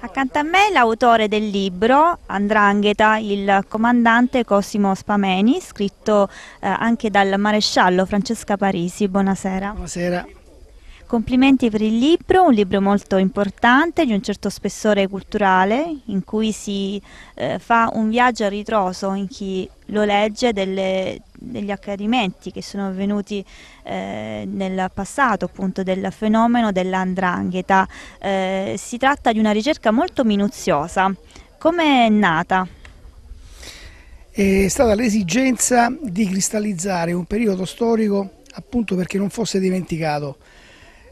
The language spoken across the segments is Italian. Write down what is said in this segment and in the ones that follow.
Accanto a me l'autore del libro, Andrangheta, il comandante Cosimo Spameni, scritto eh, anche dal maresciallo Francesca Parisi. Buonasera. Buonasera. Complimenti per il libro, un libro molto importante, di un certo spessore culturale, in cui si eh, fa un viaggio a ritroso in chi lo legge delle degli accadimenti che sono avvenuti eh, nel passato appunto del fenomeno dell'andrangheta. Eh, si tratta di una ricerca molto minuziosa. Come è nata? È stata l'esigenza di cristallizzare un periodo storico appunto perché non fosse dimenticato.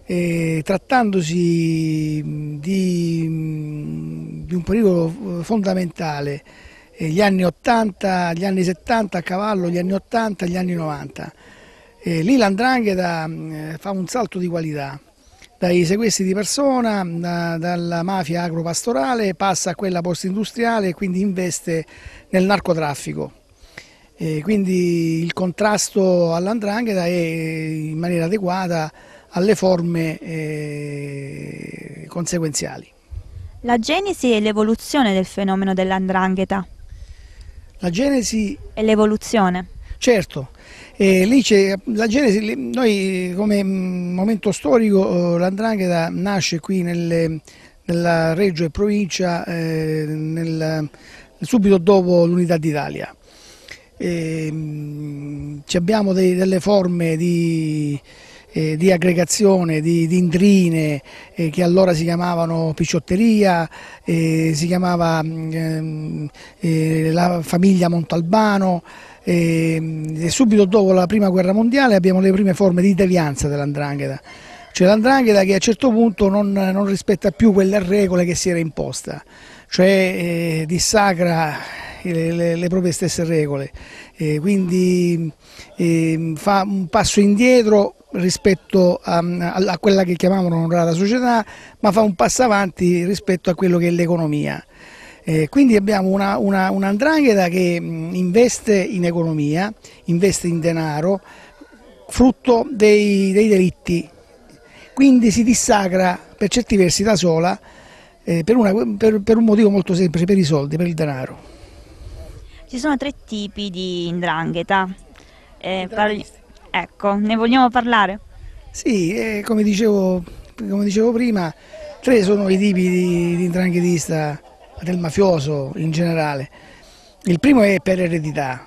Eh, trattandosi di, di un periodo eh, fondamentale eh, gli anni 80, gli anni 70 a cavallo, gli anni 80, gli anni 90. E eh, lì l'andrangheta mm, eh, fa un salto di qualità, dai sequestri di persona, da, dalla mafia agropastorale, passa a quella post-industriale e quindi investe nel narcotraffico. E quindi il contrasto all'andrangheta è in maniera adeguata alle forme eh, conseguenziali. La genesi e l'evoluzione del fenomeno dell'andrangheta. La genesi... E l'evoluzione. Certo, e lì c'è la genesi, noi come mm, momento storico eh, l'Andrangheta nasce qui nelle, nella Reggio e provincia eh, nel, subito dopo l'unità d'Italia. Mm, abbiamo dei, delle forme di eh, di aggregazione di, di eh, che allora si chiamavano Picciotteria, eh, si chiamava mm, ehm, eh, la famiglia Montalbano ehm, e subito dopo la prima guerra mondiale abbiamo le prime forme di devianza dell'andrangheta cioè l'andrangheta che a un certo punto non, non, rispetta più quelle regole che si era imposta, cioè eh, dissacra eh, le, le, le, proprie stesse regole, eh, quindi eh, fa un passo indietro rispetto a, a quella che chiamavano onorata società, ma fa un passo avanti rispetto a quello che è l'economia. Eh, quindi abbiamo un'andrangheta un che investe in economia, investe in denaro, frutto dei, dei delitti, quindi si dissacra per certi versi da sola eh, per, una, per, per un motivo molto semplice, per i soldi, per il denaro. Ci sono tre tipi di indrangheta. Eh, parli... Ecco, ne vogliamo parlare? Sì, eh, come, dicevo, come, dicevo, prima, tre sono i tipi di, di indranghetista, del mafioso in generale. Il primo è per eredità,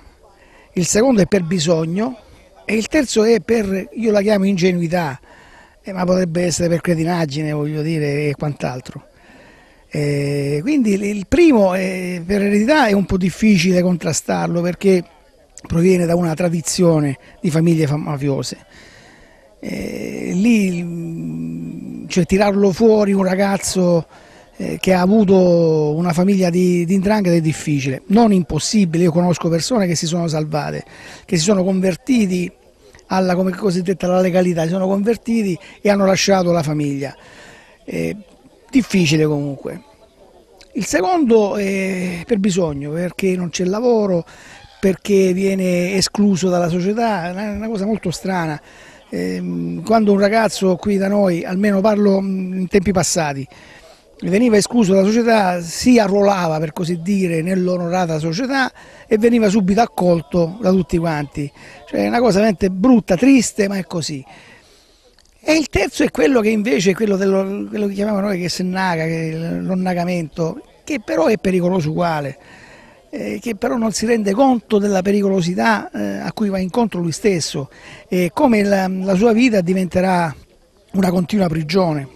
il secondo è per bisogno e il terzo è per, io la chiamo ingenuità, eh, ma potrebbe essere per cretinaggine, voglio dire, e quant'altro. Eh, quindi il primo è, per eredità è un po' difficile contrastarlo perché proviene da una tradizione di famiglie mafiose. Eh, lì, cioè, tirarlo fuori un ragazzo eh, che ha avuto una famiglia di, di indrangheta è difficile, non impossibile, io conosco persone che si sono salvate, che si sono convertiti alla come cosiddetta la legalità, si sono convertiti e hanno lasciato la famiglia. Eh, difficile comunque. Il secondo è per bisogno, perché non c'è lavoro, perché viene escluso dalla società, è una cosa molto strana. Ehm, quando un ragazzo qui da noi, almeno parlo mm, in tempi passati, veniva escluso dalla società, si arruolava per così dire nell'onorata società e veniva subito accolto da tutti quanti. Cioè è una cosa veramente brutta, triste, ma è così. E il terzo è quello che invece è quello, dello, quello che chiamiamo noi che sennaga, che l'onnagamento, che però è pericoloso uguale eh, che però non si rende conto della pericolosità eh, a cui va incontro lui stesso e come la, la sua vita diventerà una continua prigione.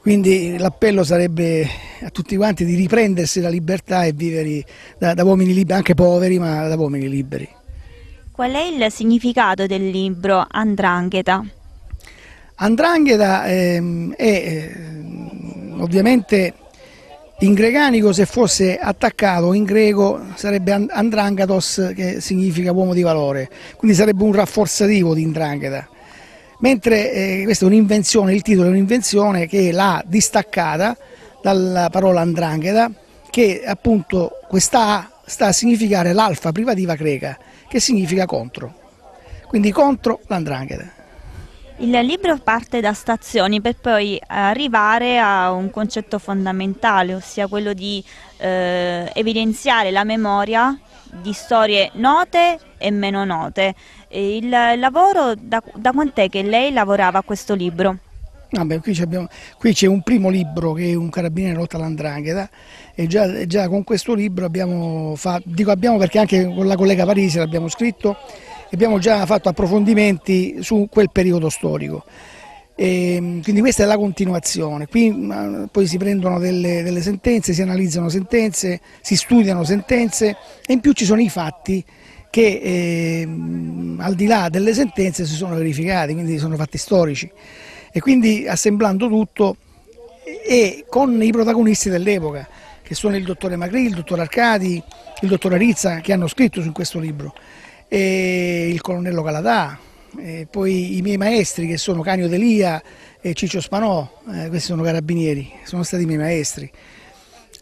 Quindi l'appello sarebbe a tutti quanti di riprendersi la libertà e vivere da, da uomini liberi, anche poveri, ma da uomini liberi. Qual è il significato del libro Andrangheta? Andrangheta ehm, è ehm, ovviamente in greganico se fosse attaccato in greco sarebbe andrangatos che significa uomo di valore, quindi sarebbe un rafforzativo di andrangheta. Mentre eh, questa è un'invenzione, il titolo è un'invenzione che l'ha distaccata dalla parola andrangheta che appunto questa A sta a significare l'alfa privativa greca che significa contro, quindi contro l'andrangheta. Il libro parte da stazioni per poi arrivare a un concetto fondamentale, ossia quello di eh, evidenziare la memoria di storie note e meno note. E il lavoro, da, da quant'è che lei lavorava a questo libro? Vabbè, qui, c'è un primo libro che è un carabiniere lotta all'andrangheta e già, già, con questo libro abbiamo fatto, dico abbiamo perché anche con la collega Parisi l'abbiamo scritto, abbiamo già fatto approfondimenti su quel periodo storico. E ehm, quindi questa è la continuazione, qui poi si prendono delle, delle, sentenze, si analizzano sentenze, si studiano sentenze e in più ci sono i fatti che eh, al di là delle sentenze si sono verificati, quindi sono fatti storici e quindi assemblando tutto e con i protagonisti dell'epoca che sono il dottore Magri, il dottore Arcadi, il dottore Rizza che hanno scritto su questo libro e il colonnello Calatà, poi i miei maestri che sono Canio Delia e Ciccio Spanò, eh, questi sono carabinieri, sono stati i miei maestri.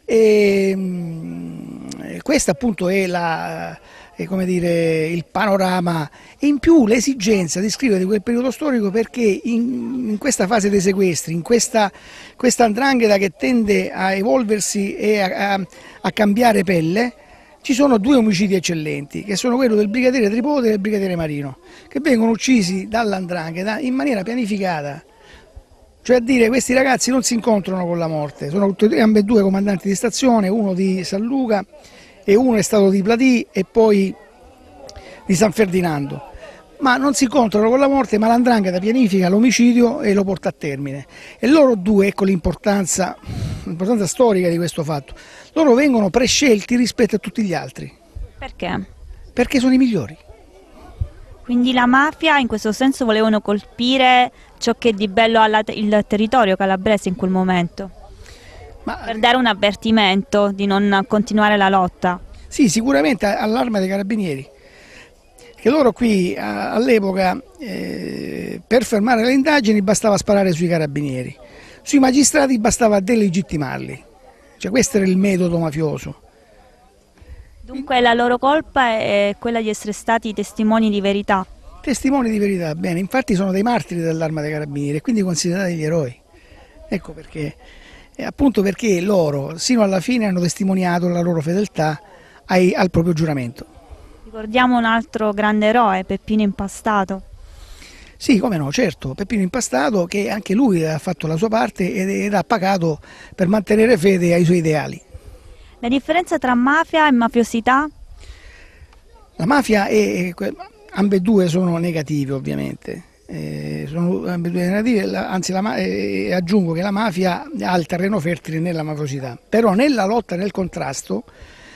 E, mm, questo appunto è, la, è dire, il panorama e in più l'esigenza di scrivere di quel periodo storico perché in, in questa fase dei sequestri, in questa, questa andrangheta che tende a evolversi e a, a, a cambiare pelle, ci sono due omicidi eccellenti, che sono quello del brigadiere Tripote e del brigadiere Marino, che vengono uccisi dall'andrangheta in maniera pianificata. Cioè a dire questi ragazzi non si incontrano con la morte, sono ambedue comandanti di stazione, uno di San Luca e uno è stato di Platì e poi di San Ferdinando ma non si incontrano con la morte, ma l'andrangheta pianifica l'omicidio e lo porta a termine. E loro due, ecco l'importanza l'importanza storica di questo fatto, loro vengono prescelti rispetto a tutti gli altri. Perché? Perché sono i migliori. Quindi la mafia in questo senso volevano colpire ciò che di bello ha il territorio calabrese in quel momento. Ma... Per dare un avvertimento di non continuare la lotta. Sì, sicuramente all'arma dei carabinieri. Che loro qui all'epoca eh, per fermare le indagini bastava sparare sui carabinieri. Sui magistrati bastava delegittimarli, cioè questo era il metodo mafioso. Dunque la loro colpa è quella di essere stati testimoni di verità? Testimoni di verità, bene, infatti sono dei martiri dell'arma dei carabinieri, e quindi considerati gli eroi. Ecco perché, e eh, appunto perché loro sino alla fine hanno testimoniato la loro fedeltà ai, al proprio giuramento. Ricordiamo un altro grande eroe, Peppino Impastato. Sì, come no, certo, Peppino Impastato che anche lui ha fatto la sua parte ed, ed ha pagato per mantenere fede ai suoi ideali. La differenza tra mafia e mafiosità? La mafia e ambedue sono negative ovviamente, eh, sono ambedue negative, la, anzi la, eh, eh, aggiungo che la mafia ha il terreno fertile nella mafiosità, però nella lotta, nel contrasto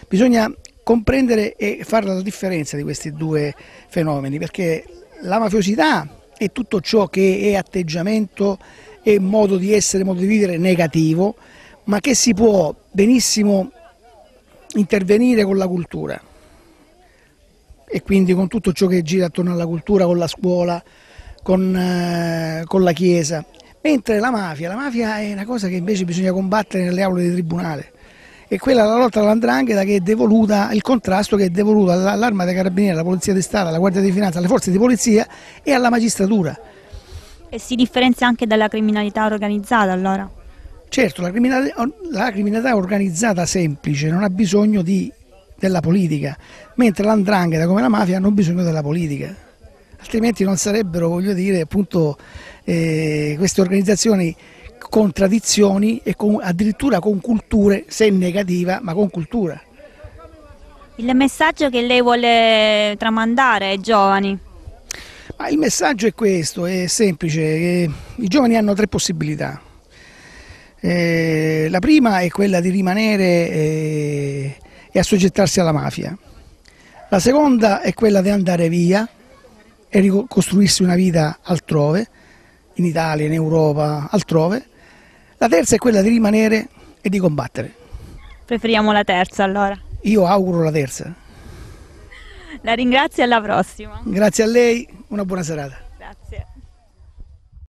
bisogna comprendere e fare la differenza di questi due fenomeni perché la mafiosità e tutto ciò che è atteggiamento e modo di essere, modo di vivere negativo, ma che si può benissimo intervenire con la cultura e quindi con tutto ciò che gira attorno alla cultura, con la scuola, con, eh, con la chiesa. Mentre la mafia, la mafia è una cosa che invece bisogna combattere nelle aule di tribunale e quella la lotta all'andrangheta che è devoluta, il contrasto che è devoluto all'arma dei carabinieri, alla polizia di Stato, alla Guardia di Finanza, alle forze di polizia e alla magistratura. E si differenzia anche dalla criminalità organizzata allora? Certo, la criminalità, la criminalità organizzata semplice non ha bisogno di, della politica, mentre l'andrangheta come la mafia hanno bisogno della politica, altrimenti non sarebbero, voglio dire, appunto eh, queste organizzazioni con tradizioni e con, addirittura con culture, se negativa, ma con cultura. Il messaggio che lei vuole tramandare ai giovani? Ma il messaggio è questo, è semplice, che i giovani hanno tre possibilità. Eh, la prima è quella di rimanere eh, e assoggettarsi alla mafia. La seconda è quella di andare via e ricostruirsi una vita altrove, in Italia, in Europa, altrove. La terza è quella di rimanere e di combattere. Preferiamo la terza allora. Io auguro la terza. La ringrazio e alla prossima. Grazie a lei, una buona serata. Grazie.